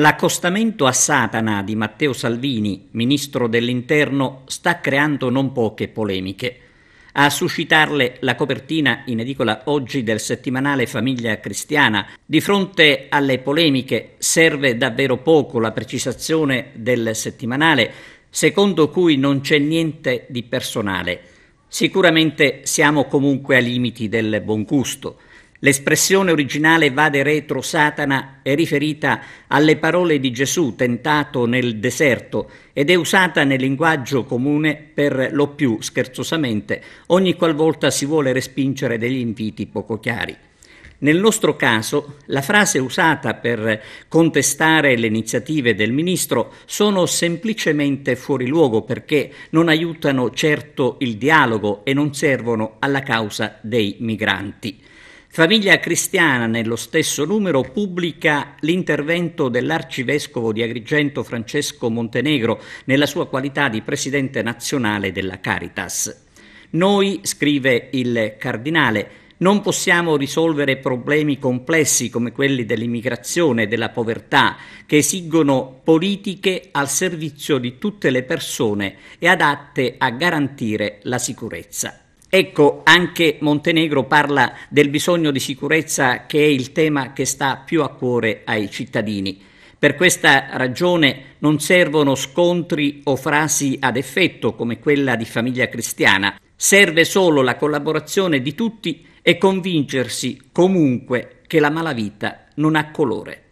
L'accostamento a Satana di Matteo Salvini, ministro dell'Interno, sta creando non poche polemiche. A suscitarle la copertina in edicola oggi del settimanale Famiglia Cristiana. Di fronte alle polemiche serve davvero poco la precisazione del settimanale, secondo cui non c'è niente di personale. Sicuramente siamo comunque ai limiti del buon gusto. L'espressione originale vade retro Satana è riferita alle parole di Gesù tentato nel deserto ed è usata nel linguaggio comune per lo più scherzosamente ogni qualvolta si vuole respingere degli inviti poco chiari. Nel nostro caso, la frase usata per contestare le iniziative del ministro sono semplicemente fuori luogo perché non aiutano certo il dialogo e non servono alla causa dei migranti. Famiglia Cristiana, nello stesso numero, pubblica l'intervento dell'arcivescovo di Agrigento Francesco Montenegro nella sua qualità di presidente nazionale della Caritas. Noi, scrive il cardinale, non possiamo risolvere problemi complessi come quelli dell'immigrazione e della povertà, che esigono politiche al servizio di tutte le persone e adatte a garantire la sicurezza. Ecco, anche Montenegro parla del bisogno di sicurezza che è il tema che sta più a cuore ai cittadini. Per questa ragione non servono scontri o frasi ad effetto come quella di famiglia cristiana, serve solo la collaborazione di tutti e convincersi comunque che la malavita non ha colore.